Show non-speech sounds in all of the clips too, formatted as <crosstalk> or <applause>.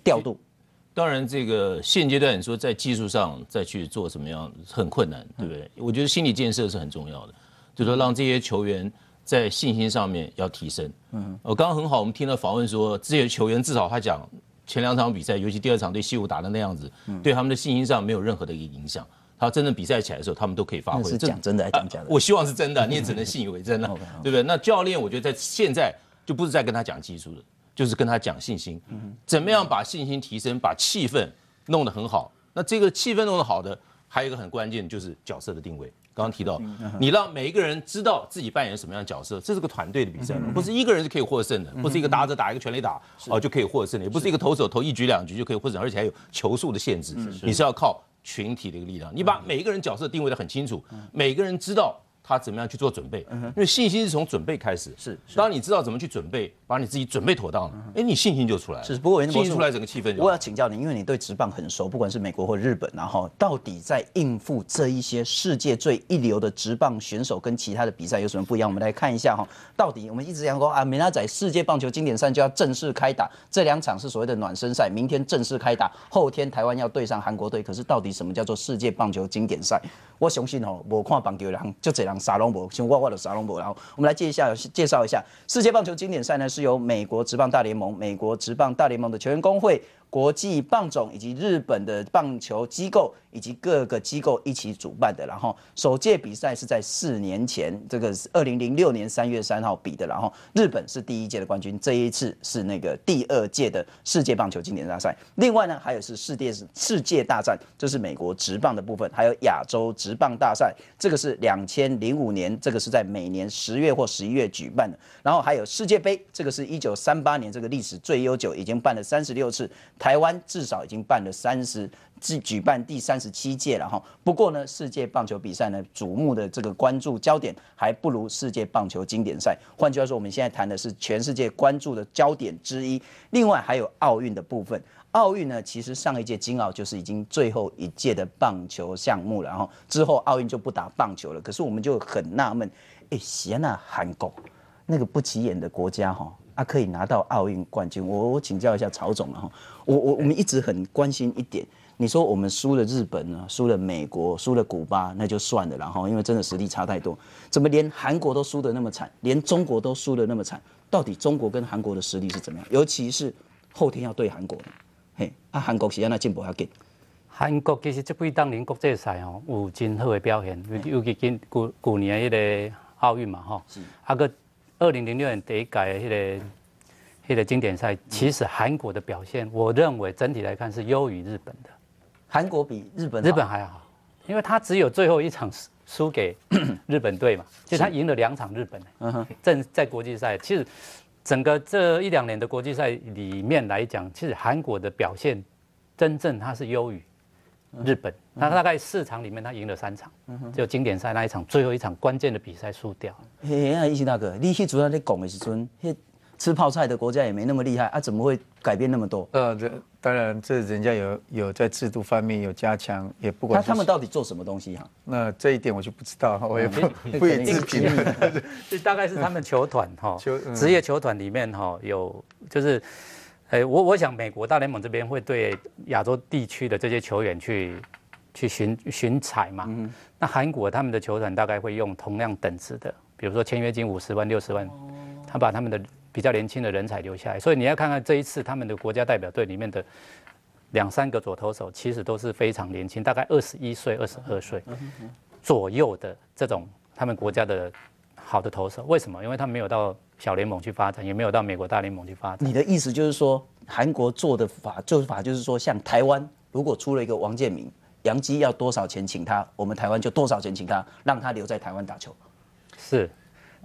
调度，当然这个现阶段你说在技术上再去做什么样很困难，对不对？我觉得心理建设是很重要的，就说让这些球员在信心上面要提升。嗯，我刚刚很好，我们听了访问说，这些球员至少他讲前两场比赛，尤其第二场对西武打的那样子，对他们的信心上没有任何的一个影响。他真正比赛起来的时候，他们都可以发挥。是讲真的还是讲假的？我希望是真的，你也只能信以为真了，<laughs> 对不对？那教练，我觉得在现在就不是在跟他讲技术的。就是跟他讲信心，怎么样把信心提升，把气氛弄得很好。那这个气氛弄得好的，还有一个很关键的就是角色的定位。刚刚提到，你让每一个人知道自己扮演什么样的角色，这是个团队的比赛，不是一个人就可以获胜的，不是一个打者打一个全力打哦就可以获胜的，也不是一个投手投一局两局就可以获胜，而且还有球数的限制，你是要靠群体的一个力量。你把每一个人角色定位得很清楚，每个人知道。他怎么样去做准备？因为信心是从准备开始。是，当你知道怎么去准备，把你自己准备妥当了，哎，你信心就出来了。是，不过也出来整个气氛。就。我要请教你，因为你对直棒很熟，不管是美国或日本，然后到底在应付这一些世界最一流的直棒选手跟其他的比赛有什么不一样？我们来看一下哈，到底我们一直讲说啊，美娜仔世界棒球经典赛就要正式开打，这两场是所谓的暖身赛，明天正式开打，后天台湾要对上韩国队。可是到底什么叫做世界棒球经典赛？我相信哦，我看棒球人就这样。萨隆博，姓我沃的萨隆博，然后我们来介绍一下，介绍一下世界棒球经典赛呢，是由美国职棒大联盟、美国职棒大联盟的球员工会。国际棒总以及日本的棒球机构以及各个机构一起主办的，然后首届比赛是在四年前，这个是二零零六年三月三号比的，然后日本是第一届的冠军，这一次是那个第二届的世界棒球经典大赛。另外呢，还有是世界世界大战，这是美国职棒的部分，还有亚洲职棒大赛，这个是两千零五年，这个是在每年十月或十一月举办的，然后还有世界杯，这个是一九三八年，这个历史最悠久，已经办了三十六次。台湾至少已经办了三十，举举办第三十七届了哈。不过呢，世界棒球比赛呢，瞩目的这个关注焦点还不如世界棒球经典赛。换句话说，我们现在谈的是全世界关注的焦点之一。另外还有奥运的部分，奥运呢，其实上一届金奥就是已经最后一届的棒球项目了哈。之后奥运就不打棒球了。可是我们就很纳闷，哎，西安那很狗，那个不起眼的国家哈。啊，可以拿到奥运冠军，我我请教一下曹总了我我我们一直很关心一点，你说我们输了日本呢，输了美国，输了古巴，那就算了，然后因为真的实力差太多，怎么连韩国都输的那么惨，连中国都输的那么惨，到底中国跟韩国的实力是怎么样？尤其是后天要对韩国，嘿，啊韩国是在那进步要紧。韩国其实这归当年国际赛哦，有真好的表现，尤其今古古年一个奥运嘛哈，啊个。二零零六年得改那个那个经典赛，其实韩国的表现，我认为整体来看是优于日本的。韩国比日本。日本还好，因为他只有最后一场输输给 <clears throat> 日本队嘛，其实他赢了两场日本。嗯哼。正在国际赛，其实整个这一两年的国际赛里面来讲，其实韩国的表现真正他是优于。日本，他大概四场里面他赢了三场，就经典赛那一场最后一场关键的比赛输掉。嘿啊，一思大哥，你是主要在拱的是准，吃泡菜的国家也没那么厉害啊，怎么会改变那么多？呃，这当然这人家有有在制度方面有加强，也不管他他们到底做什么东西哈。那这一点我就不知道我也不也不一定评论。<laughs> 这大概是他们球团哈，职业球团里面哈有就是。哎，我我想美国大联盟这边会对亚洲地区的这些球员去去寻寻采嘛？嗯，那韩国他们的球团大概会用同样等值的，比如说签约金五十万、六十万，他把他们的比较年轻的人才留下来。所以你要看看这一次他们的国家代表队里面的两三个左投手，其实都是非常年轻，大概二十一岁、二十二岁左右的这种他们国家的。好的投手。为什么？因为他没有到小联盟去发展，也没有到美国大联盟去发展。你的意思就是说，韩国做的法做法就是说，像台湾，如果出了一个王建民、杨基，要多少钱请他，我们台湾就多少钱请他，让他留在台湾打球。是。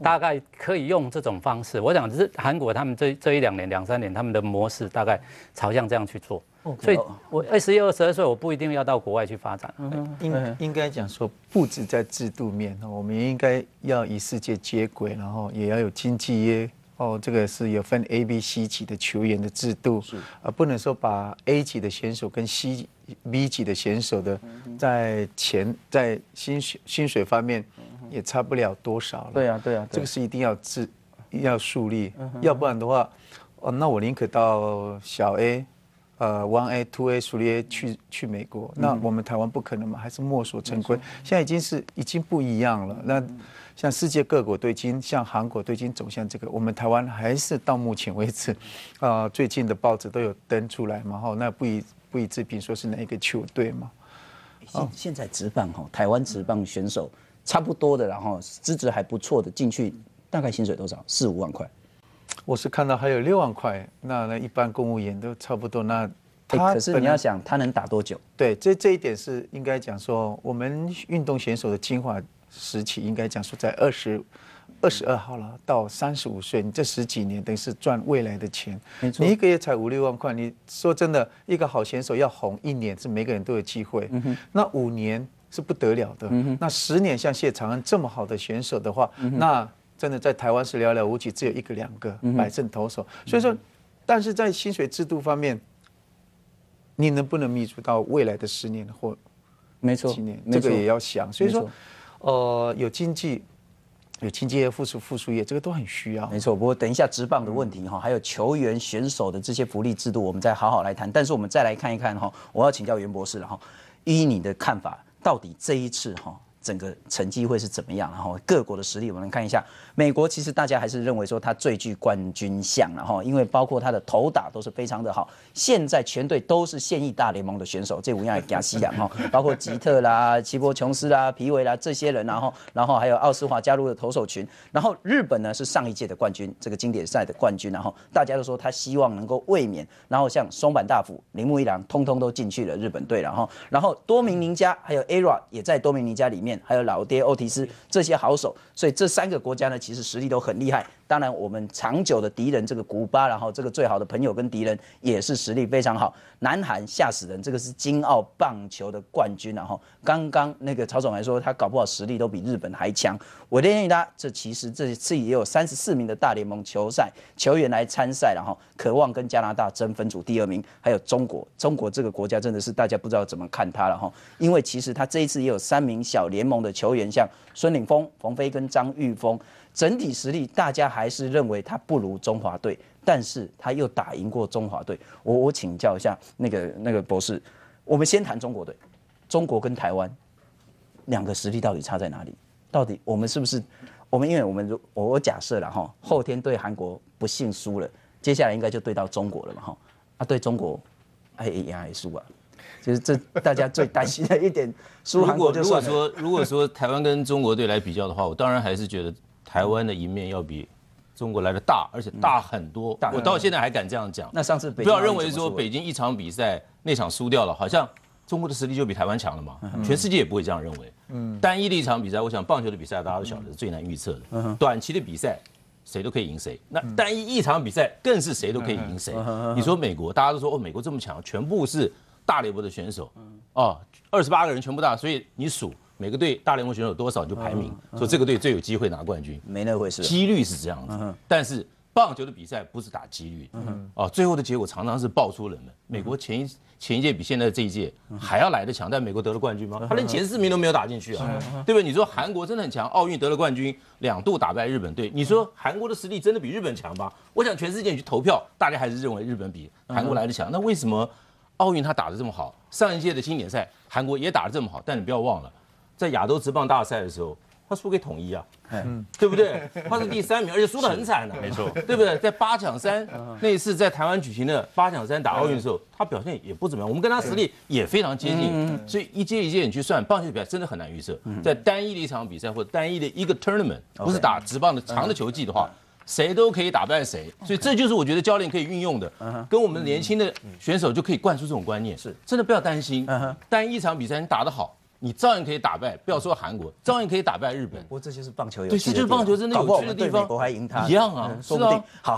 大概可以用这种方式，我想是韩国他们这这一两年两三年他们的模式大概朝向这样去做。所以，我二十一二十二岁我不一定要到国外去发展。应应该讲说，不止在制度面，我们也应该要与世界接轨，然后也要有经济约。哦，这个是有分 A、B、C 级的球员的制度，是而不能说把 A 级的选手跟 C、B 级的选手的在钱在薪水薪水方面。也差不了多少了。对呀，对呀，这个是一定要自，要树立，要不然的话，哦，那我宁可到小 A，呃，One A、Two A、Three A 去去美国，那我们台湾不可能嘛，还是墨守成规。现在已经是已经不一样了。那像世界各国都已经，像韩国都已经走向这个，我们台湾还是到目前为止，<laughs> 啊，最近的报纸都有登出来嘛，哈，那不以不以批评说是哪一个球队嘛。现现在直棒哈，台湾直棒选手。差不多的，然后资质还不错的进去，大概薪水多少？四五万块。我是看到还有六万块，那那一般公务员都差不多。那他可是你要想他能打多久？对，这这一点是应该讲说，我们运动选手的精华时期应该讲说在二十二十二号了，到三十五岁，你这十几年等于是赚未来的钱。没错，你一个月才五六万块，你说真的，一个好选手要红一年是每个人都有机会。嗯那五年。是不得了的。那十年像谢长恩这么好的选手的话，那真的在台湾是寥寥无几，只有一个两个百胜投手。所以说，但是在薪水制度方面，你能不能弥足到未来的十年或几年？这个也要想。所以说，呃，有经济、有经济业付出、付出业，这个都很需要。没错。不过等一下职棒的问题哈，还有球员选手的这些福利制度，我们再好好来谈。但是我们再来看一看哈，我要请教袁博士了哈，依你的看法。到底这一次哈？整个成绩会是怎么样？然后各国的实力，我们来看一下。美国其实大家还是认为说他最具冠军相，然后因为包括他的投打都是非常的好。现在全队都是现役大联盟的选手，这五样也加西的哈，<laughs> 包括吉特啦、齐波琼斯啦、皮维啦这些人，然后然后还有奥斯华加入的投手群。然后日本呢是上一届的冠军，这个经典赛的冠军，然后大家都说他希望能够卫冕，然后像松坂大辅、铃木一郎通通都进去了日本队，然后然后多明尼加还有 ERA 也在多明尼加里面。还有老爹欧提斯这些好手，所以这三个国家呢，其实实力都很厉害。当然，我们长久的敌人这个古巴，然后这个最好的朋友跟敌人也是实力非常好。南韩吓死人，这个是金澳棒球的冠军，然后刚刚那个曹总还说，他搞不好实力都比日本还强。我建议他，这其实这次也有三十四名的大联盟球赛球员来参赛，然后渴望跟加拿大争分组第二名。还有中国，中国这个国家真的是大家不知道怎么看他了哈，因为其实他这一次也有三名小联。联盟的球员像孙岭峰、冯飞跟张玉峰，整体实力大家还是认为他不如中华队，但是他又打赢过中华队。我我请教一下那个那个博士，我们先谈中国队，中国跟台湾两个实力到底差在哪里？到底我们是不是我们因为我们我我假设了哈，后天对韩国不幸输了，接下来应该就对到中国了嘛哈？啊，对中国哎呀，也输啊？就是这大家最担心的一点，输韩国就如果说如果说台湾跟中国队来比较的话，我当然还是觉得台湾的一面要比中国来的大，而且大很多。我到现在还敢这样讲。那上次北不要认为说北京一场比赛那场输掉了，好像中国的实力就比台湾强了嘛，全世界也不会这样认为。嗯，单一的一场比赛，我想棒球的比赛大家都晓得是最难预测的。嗯，短期的比赛谁都可以赢谁，那单一一场比赛更是谁都可以赢谁。你说美国，大家都说哦，美国这么强，全部是。大联盟的选手，哦，二十八个人全部大，所以你数每个队大联盟选手多少，你就排名，说这个队最有机会拿冠军，没那回事，几率是这样子。但是棒球的比赛不是打几率，哦，最后的结果常常是爆出冷门。美国前一前一届比现在这一届还要来得强，但美国得了冠军吗？他连前四名都没有打进去啊，对不对？你说韩国真的很强，奥运得了冠军，两度打败日本队，你说韩国的实力真的比日本强吗？我想全世界去投票，大家还是认为日本比韩国来的强，那为什么？奥运他打得这么好，上一届的经典赛韩国也打得这么好，但你不要忘了，在亚洲直棒大赛的时候，他输给统一啊，嗯，对不对？他是第三名，<laughs> 而且输得很惨的，没错，对不对？在八强三那次在台湾举行的八强三打奥运的时候，他表现也不怎么样，我们跟他实力也非常接近，所以一届一届你去算，棒球比赛真的很难预测。在单一的一场比赛或单一的一个 tournament，不是打直棒的长的球季的话。谁都可以打败谁，所以这就是我觉得教练可以运用的，跟我们年轻的选手就可以灌输这种观念，是真的不要担心。单一场比赛你打得好，你照样可以打败，不要说韩国，照样可以打败日本。不过这就是棒球有对，这就是棒球真的有趣的地方，一样啊，是啊，好好。